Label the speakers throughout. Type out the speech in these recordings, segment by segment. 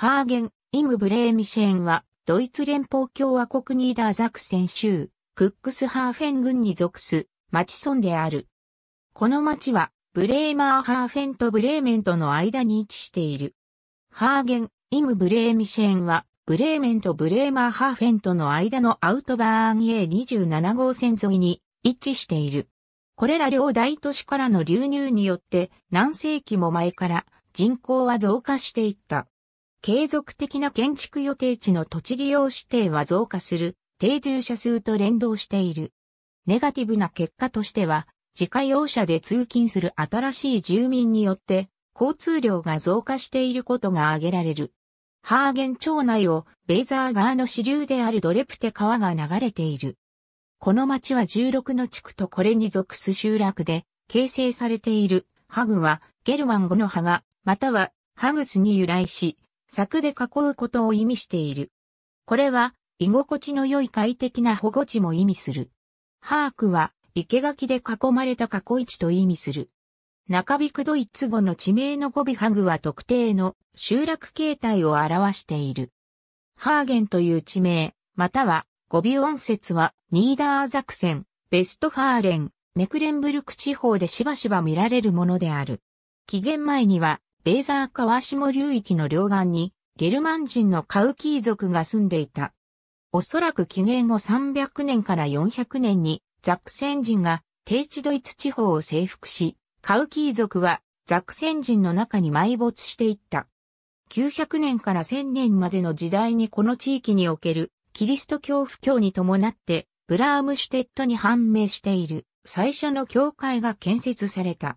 Speaker 1: ハーゲン、イム・ブレーミシェーンは、ドイツ連邦共和国ニーダーザクセン州、クックスハーフェン郡に属す、町村である。この町は、ブレーマーハーフェンとブレーメントの間に位置している。ハーゲン、イム・ブレーミシェーンは、ブレーメンとブレーマーハーフェンとの間のアウトバーン A27 号線沿いに位置している。これら両大都市からの流入によって何世紀も前から人口は増加していった。継続的な建築予定地の土地利用指定は増加する定住者数と連動している。ネガティブな結果としては、自家用車で通勤する新しい住民によって交通量が増加していることが挙げられる。ハーゲン町内をベーザー川の支流であるドレプテ川が流れている。この町は16の地区とこれに属す集落で形成されているハグはゲルマン語の葉がまたはハグスに由来し柵で囲うことを意味している。これは、居心地の良い快適な保護地も意味する。ハークは、生垣で囲まれた過去位置と意味する。中びくドイツ語の地名の語尾ハグは特定の集落形態を表している。ハーゲンという地名、または語尾音節はニーダーザクセン、ベストハーレン、メクレンブルク地方でしばしば見られるものである。紀元前にはベーザー川下流域の両岸に、ゲルマン人のカウキー族が住んでいた。おそらく紀元後300年から400年に、ザクセン人が低地ドイツ地方を征服し、カウキー族はザクセン人の中に埋没していった。900年から1000年までの時代にこの地域におけるキリスト教不教に伴って、ブラームシュテットに判明している最初の教会が建設された。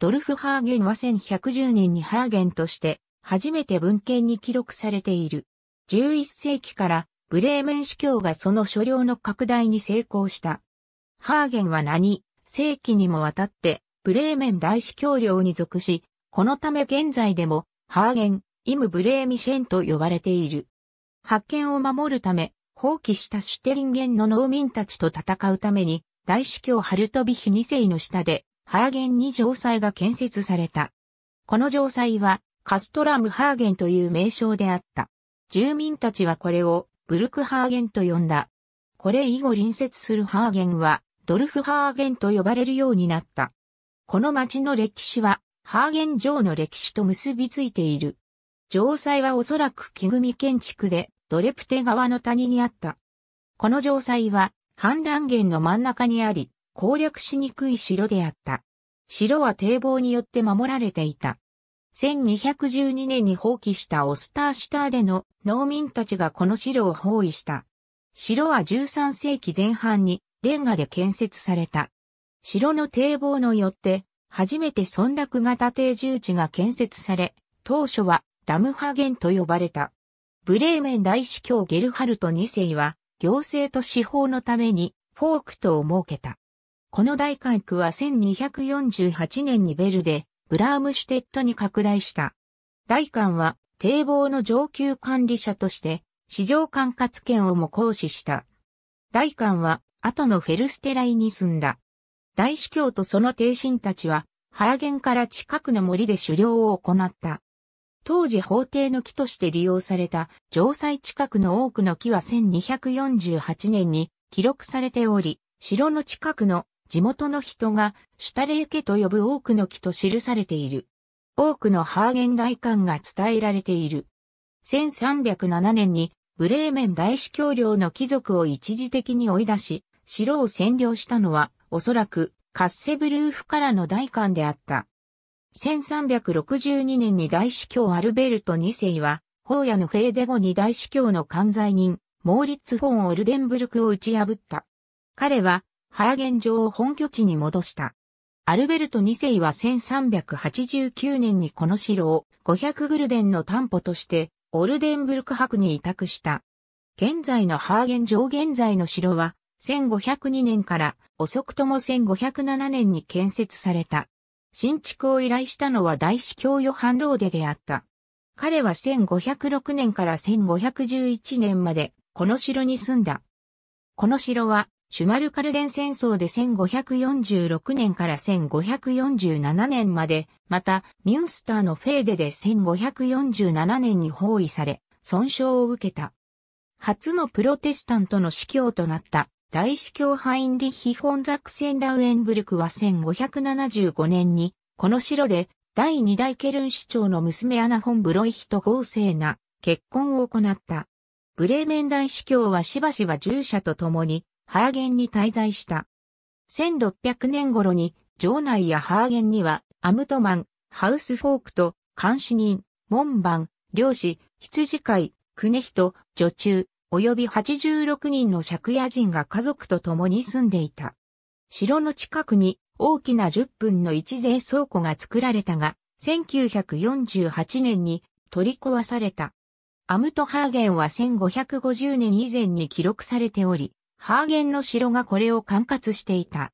Speaker 1: ドルフ・ハーゲンは1110年にハーゲンとして初めて文献に記録されている。11世紀からブレーメン司教がその所領の拡大に成功した。ハーゲンは何世紀にもわたってブレーメン大司教領に属し、このため現在でもハーゲン、イム・ブレーミシェンと呼ばれている。発見を守るため、放棄したシュテリンゲンの農民たちと戦うために、大司教ハルトビヒ2世の下で、ハーゲンに城塞が建設された。この城塞はカストラムハーゲンという名称であった。住民たちはこれをブルクハーゲンと呼んだ。これ以後隣接するハーゲンはドルフハーゲンと呼ばれるようになった。この町の歴史はハーゲン城の歴史と結びついている。城塞はおそらく木組建築でドレプテ川の谷にあった。この城塞は氾濫源の真ん中にあり、攻略しにくい城であった。城は堤防によって守られていた。1212年に放棄したオスターシュターでの農民たちがこの城を包囲した。城は13世紀前半にレンガで建設された。城の堤防のよって初めて村落型定住地が建設され、当初はダムハゲンと呼ばれた。ブレーメン大司教ゲルハルト2世は行政と司法のためにフォークトを設けた。この大改革は1248年にベルで、ブラームシュテットに拡大した。大官は堤防の上級管理者として、市場管轄権をも行使した。大官は後のフェルステライに住んだ。大司教とその帝臣たちは、原源から近くの森で狩猟を行った。当時法廷の木として利用された城塞近くの多くの木は1248年に記録されており、城の近くの地元の人がシュタレー家と呼ぶ多くの木と記されている。多くのハーゲン大官が伝えられている。1307年にブレーメン大司教領の貴族を一時的に追い出し、城を占領したのはおそらくカッセブルーフからの大官であった。1362年に大司教アルベルト2世は、ホーヤのフェーデゴに大司教の管財人、モーリッツ・フォン・オルデンブルクを打ち破った。彼は、ハーゲン城を本拠地に戻した。アルベルト2世は1389年にこの城を500グルデンの担保としてオルデンブルク博に委託した。現在のハーゲン城現在の城は1502年から遅くとも1507年に建設された。新築を依頼したのは大司教ヨハン・ローデであった。彼は1506年から1511年までこの城に住んだ。この城はシュマルカルデン戦争で1546年から1547年まで、また、ミュンスターのフェーデで1547年に包囲され、損傷を受けた。初のプロテスタントの司教となった大司教ハインリヒ・フォンザクセン・ラウエンブルクは1575年に、この城で第二代ケルン市長の娘アナ・フォン・ブロイヒと豪勢な結婚を行った。ブレーメン大司教はしばしば従者と共にハーゲンに滞在した。1600年頃に、城内やハーゲンには、アムトマン、ハウスフォークと、監視人、門番、漁師、羊飼い、クト、女中、及び86人の借家人が家族と共に住んでいた。城の近くに大きな10分の一税倉庫が作られたが、1948年に取り壊された。アムトハーゲンは1550年以前に記録されており、ハーゲンの城がこれを管轄していた。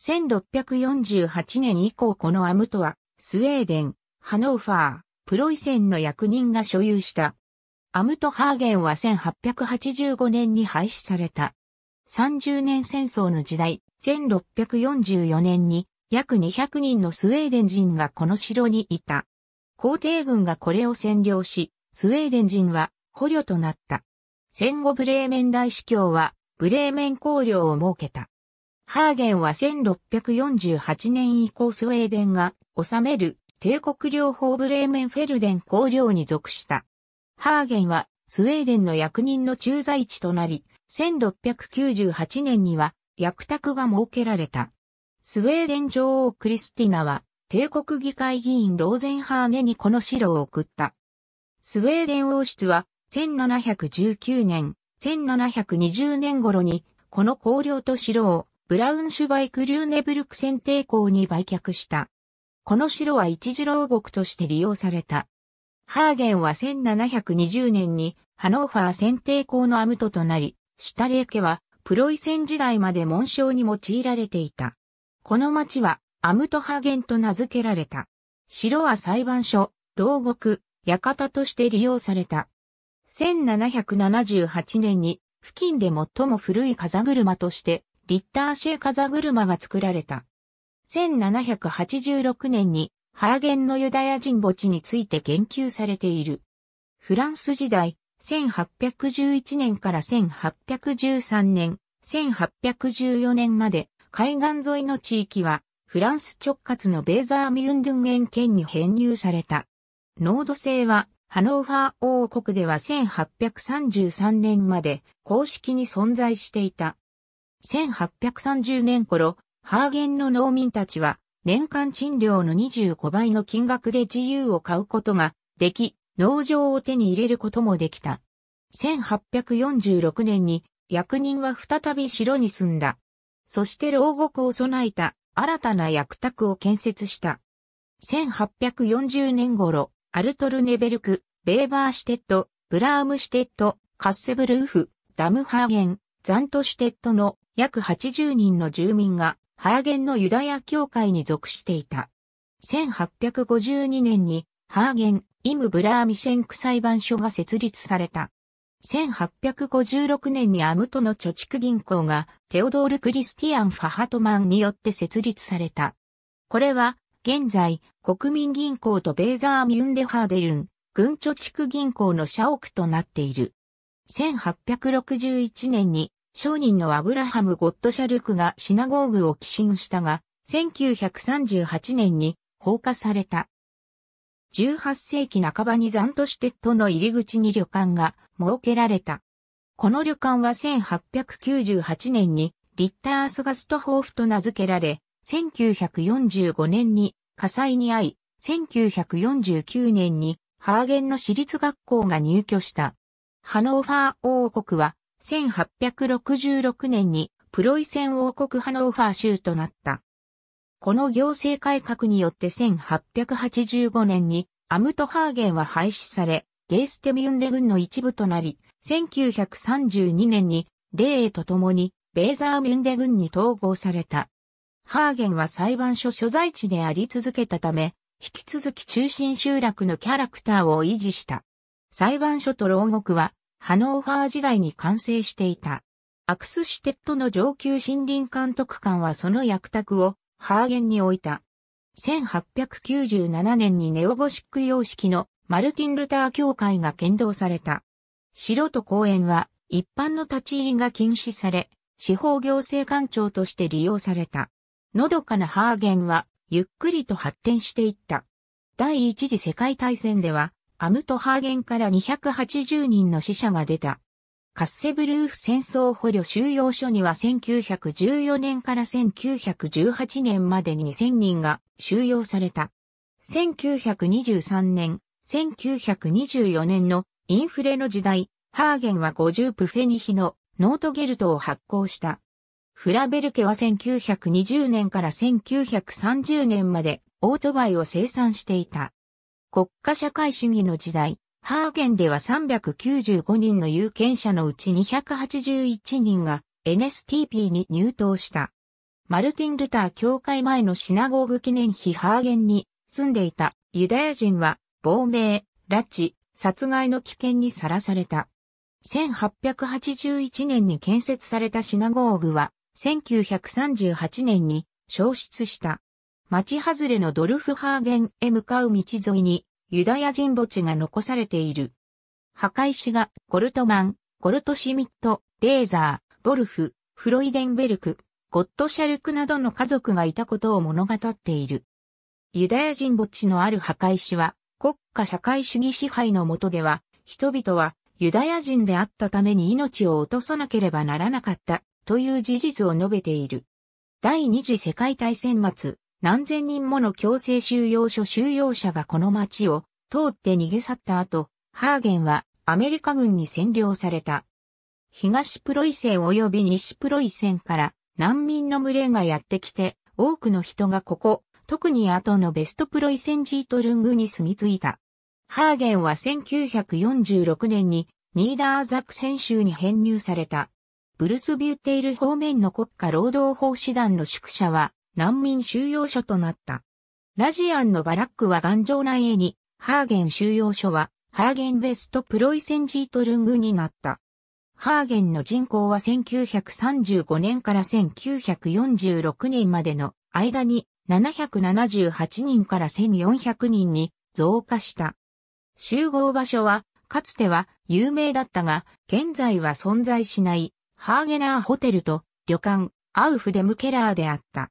Speaker 1: 1648年以降このアムトは、スウェーデン、ハノーファー、プロイセンの役人が所有した。アムト・ハーゲンは1885年に廃止された。30年戦争の時代、1644年に約200人のスウェーデン人がこの城にいた。皇帝軍がこれを占領し、スウェーデン人は捕虜となった。戦後ブレーメン大司教はブレーメン公領を設けた。ハーゲンは1648年以降スウェーデンが治める帝国領法ブレーメンフェルデン公領に属した。ハーゲンはスウェーデンの役人の駐在地となり、1698年には役宅が設けられた。スウェーデン女王クリスティナは帝国議会議員ローゼンハーネにこの城を送った。スウェーデン王室は1719年1720年頃に、この荒涼と城を、ブラウンシュバイク・リューネブルク選定抵抗に売却した。この城は一次牢獄として利用された。ハーゲンは1720年にハノーファー選定校のアムトとなり、シュタレー家はプロイセン時代まで紋章に用いられていた。この町はアムトハーゲンと名付けられた。城は裁判所、牢獄、館として利用された。1778年に付近で最も古い風車としてリッターシェ風車が作られた。1786年にハーゲンのユダヤ人墓地について言及されている。フランス時代、1811年から1813年、1814年まで海岸沿いの地域はフランス直轄のベーザーミュンドゥンゲン県に編入された。濃度性はハノーファー王国では1833年まで公式に存在していた。1830年頃、ハーゲンの農民たちは年間賃料の25倍の金額で自由を買うことができ、農場を手に入れることもできた。1846年に役人は再び城に住んだ。そして牢獄を備えた新たな役宅を建設した。1840年頃、アルトルネベルク、ベーバーシュテッド、ブラームシュテッド、カッセブルーフ、ダムハーゲン、ザントシュテッドの約80人の住民が、ハーゲンのユダヤ教会に属していた。1852年に、ハーゲン、イム・ブラーミシェンク裁判所が設立された。1856年にアムトの貯蓄銀行がテオドール・クリスティアン・ファハトマンによって設立された。これは現在、国民銀行とベーザー・ミュンデハーデルン、軍貯蓄銀行の社屋となっている。1861年に商人のアブラハム・ゴッドシャルクがシナゴーグを寄進したが、1938年に放火された。18世紀半ばにザントシュテッドの入り口に旅館が設けられた。この旅館は1898年にリッタースガストホーフと名付けられ、1945年に火災に遭い、1949年にハーゲンの私立学校が入居した。ハノーファー王国は1866年にプロイセン王国ハノーファー州となった。この行政改革によって1885年にアムトハーゲンは廃止され、ゲーステミュンデ軍の一部となり、1932年に、レーと共に、ベーザーミュンデ軍に統合された。ハーゲンは裁判所所在地であり続けたため、引き続き中心集落のキャラクターを維持した。裁判所と牢獄は、ハノーファー時代に完成していた。アクスシュテットの上級森林監督官はその役宅をハーゲンに置いた。1897年にネオゴシック様式のマルティン・ルター教会が建造された。城と公園は一般の立ち入りが禁止され、司法行政官庁として利用された。のどかなハーゲンは、ゆっくりと発展していった。第一次世界大戦では、アムトハーゲンから280人の死者が出た。カッセブルーフ戦争捕虜収容所には1914年から1918年までに2000人が収容された。1923年、1924年のインフレの時代、ハーゲンは50プフェニヒのノートゲルトを発行した。フラベル家は1920年から1930年までオートバイを生産していた。国家社会主義の時代、ハーゲンでは395人の有権者のうち281人が NSTP に入党した。マルティン・ルター教会前のシナゴーグ記念碑ハーゲンに住んでいたユダヤ人は亡命、拉致、殺害の危険にさらされた。1881年に建設されたシナゴーグは1938年に消失した。町外れのドルフハーゲンへ向かう道沿いにユダヤ人墓地が残されている。墓石がゴルトマン、ゴルトシミット、レーザー、ボルフ、フロイデンベルク、ゴッドシャルクなどの家族がいたことを物語っている。ユダヤ人墓地のある墓石は国家社会主義支配の下では人々はユダヤ人であったために命を落とさなければならなかったという事実を述べている。第二次世界大戦末、何千人もの強制収容所収容者がこの町を通って逃げ去った後、ハーゲンはアメリカ軍に占領された。東プロイセン及び西プロイセンから難民の群れがやってきて、多くの人がここ、特に後のベストプロイセンジートルングに住み着いた。ハーゲンは1946年にニーダーザクセン州に編入された。ブルスビューテイル方面の国家労働法師団の宿舎は難民収容所となった。ラジアンのバラックは頑丈な家に、ハーゲン収容所はハーゲンベストプロイセンジートルングになった。ハーゲンの人口は1935年から1946年までの間に778人から1400人に増加した。集合場所は、かつては有名だったが、現在は存在しないハーゲナーホテルと旅館、アウフデムケラーであった。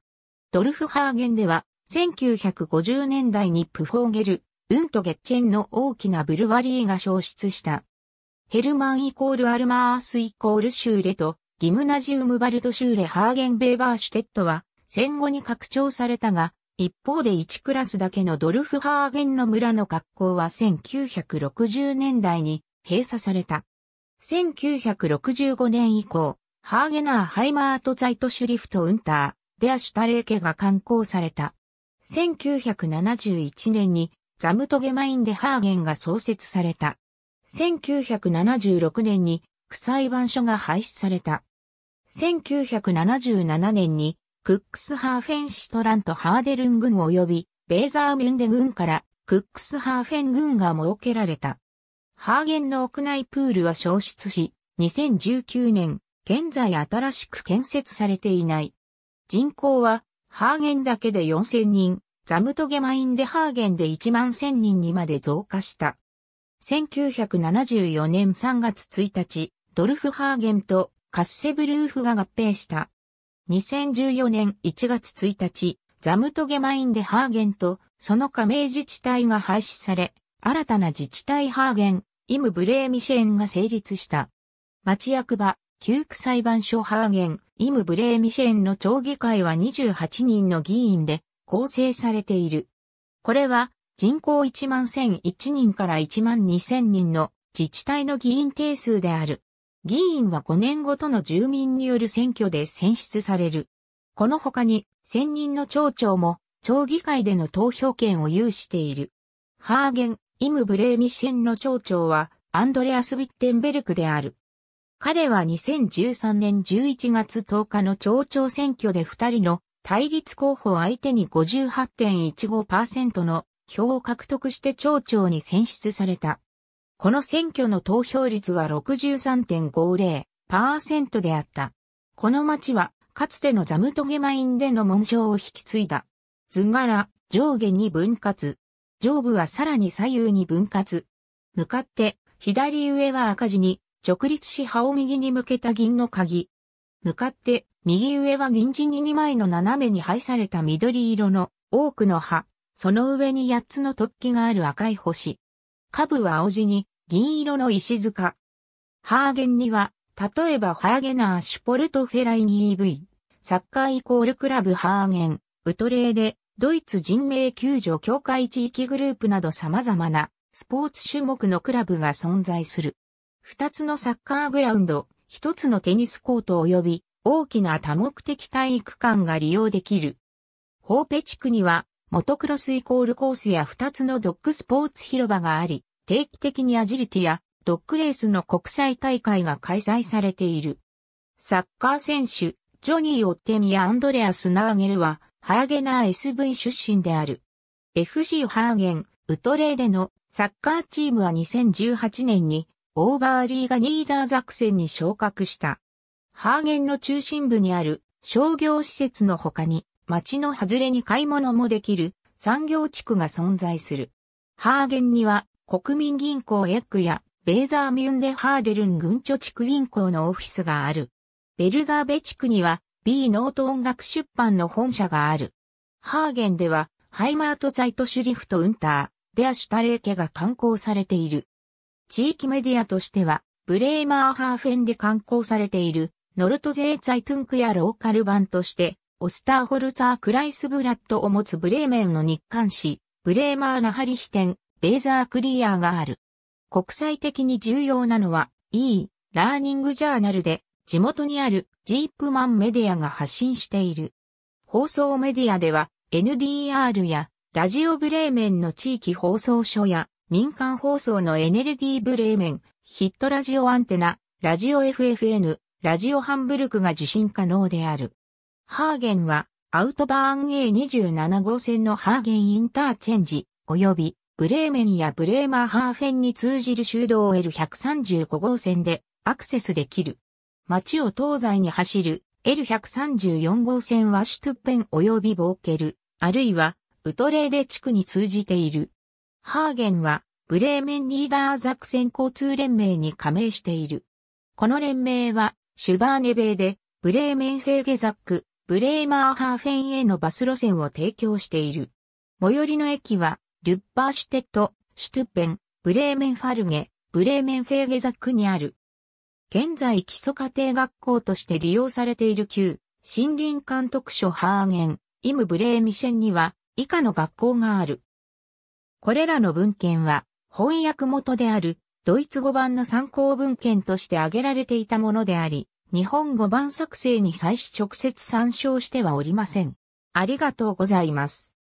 Speaker 1: ドルフ・ハーゲンでは、1950年代にプフォーゲル、ウントゲッチェンの大きなブルワリーが消失した。ヘルマンイコールアルマースイコールシューレと、ギムナジウムバルトシューレハーゲンベーバーシュテットは、戦後に拡張されたが、一方で1クラスだけのドルフ・ハーゲンの村の格好は1960年代に閉鎖された。1965年以降、ハーゲナーハイマートザイトシュリフトウンター、デアシュタレーケが刊行された。1971年にザムトゲマインでハーゲンが創設された。1976年に区裁版書が廃止された。1977年にクックスハーフェンシトラントハーデルン軍及びベーザーミュンデ軍からクックスハーフェン軍が設けられた。ハーゲンの屋内プールは消失し、2019年、現在新しく建設されていない。人口は、ハーゲンだけで4000人、ザムトゲマインデハーゲンで1万1000人にまで増加した。1974年3月1日、ドルフ・ハーゲンとカッセブルーフが合併した。2014年1月1日、ザムトゲマインデハーゲンとその加盟自治体が廃止され、新たな自治体ハーゲン、イム・ブレーミシェーンが成立した。町役場、旧区裁判所ハーゲン、イム・ブレーミシェーンの町議会は28人の議員で構成されている。これは人口1万1001人から1万2000人の自治体の議員定数である。議員は5年ごとの住民による選挙で選出される。この他に、1000人の町長も、町議会での投票権を有している。ハーゲン、イム・ブレーミシェンの町長は、アンドレアス・ビッテンベルクである。彼は2013年11月10日の町長選挙で2人の対立候補相手に58.15%の票を獲得して町長に選出された。この選挙の投票率は63.50%であった。この町は、かつてのザムトゲマインでの紋章を引き継いだ。図柄、上下に分割、上部はさらに左右に分割。向かって、左上は赤字に、直立し葉を右に向けた銀の鍵。向かって、右上は銀地に2枚の斜めに配された緑色の多くの葉、その上に8つの突起がある赤い星。下部は青地に銀色の石塚。ハーゲンには、例えばハーゲナーシュポルトフェライニ EV、サッカーイコールクラブハーゲン、ウトレーで、ドイツ人命救助協会地域グループなど様々なスポーツ種目のクラブが存在する。二つのサッカーグラウンド、一つのテニスコート及び大きな多目的体育館が利用できる。ホーペ地区には、モトクロスイコールコースや二つのドッグスポーツ広場があり、定期的にアジリティやドッグレースの国際大会が開催されている。サッカー選手、ジョニー・オッテミア・アンドレアス・ナーゲルは、ハーゲナー SV 出身である。FC ハーゲン、ウトレーでのサッカーチームは2018年にオーバーリーガニーダーザクセンに昇格した。ハーゲンの中心部にある商業施設の他に街の外れに買い物もできる産業地区が存在する。ハーゲンには国民銀行エッグやベーザーミュンデハーデルン群著地区銀行のオフィスがある。ベルザーベ地区には B ノート音楽出版の本社がある。ハーゲンでは、ハイマートザイトシュリフトウンター、デアシュタレーケが刊行されている。地域メディアとしては、ブレーマーハーフェンで刊行されている、ノルトゼーツイトゥンクやローカル版として、オスターホルツァー・クライスブラッドを持つブレーメンの日刊誌、ブレーマーナハリヒテン、ベーザークリアーがある。国際的に重要なのは、E、ラーニングジャーナルで、地元にあるジープマンメディアが発信している。放送メディアでは NDR やラジオブレーメンの地域放送所や民間放送のエネルギーブレーメン、ヒットラジオアンテナ、ラジオ FFN、ラジオハンブルクが受信可能である。ハーゲンはアウトバーン A27 号線のハーゲンインターチェンジ、及びブレーメンやブレーマーハーフェンに通じる修道 L135 号線でアクセスできる。町を東西に走る L134 号線はシュトゥッペン及びボーケル、あるいはウトレーデ地区に通じている。ハーゲンはブレーメンリーダーザクセン交通連盟に加盟している。この連盟はシュバーネベーでブレーメンフェーゲザック、ブレーマーハーフェンへのバス路線を提供している。最寄りの駅はルッパーシュテット、シュトゥッペン、ブレーメンファルゲ、ブレーメンフェーゲザックにある。現在基礎家庭学校として利用されている旧、森林監督署ハーゲン、イム・ブレーミシェンには、以下の学校がある。これらの文献は、翻訳元である、ドイツ語版の参考文献として挙げられていたものであり、日本語版作成に際し直接参照してはおりません。ありがとうございます。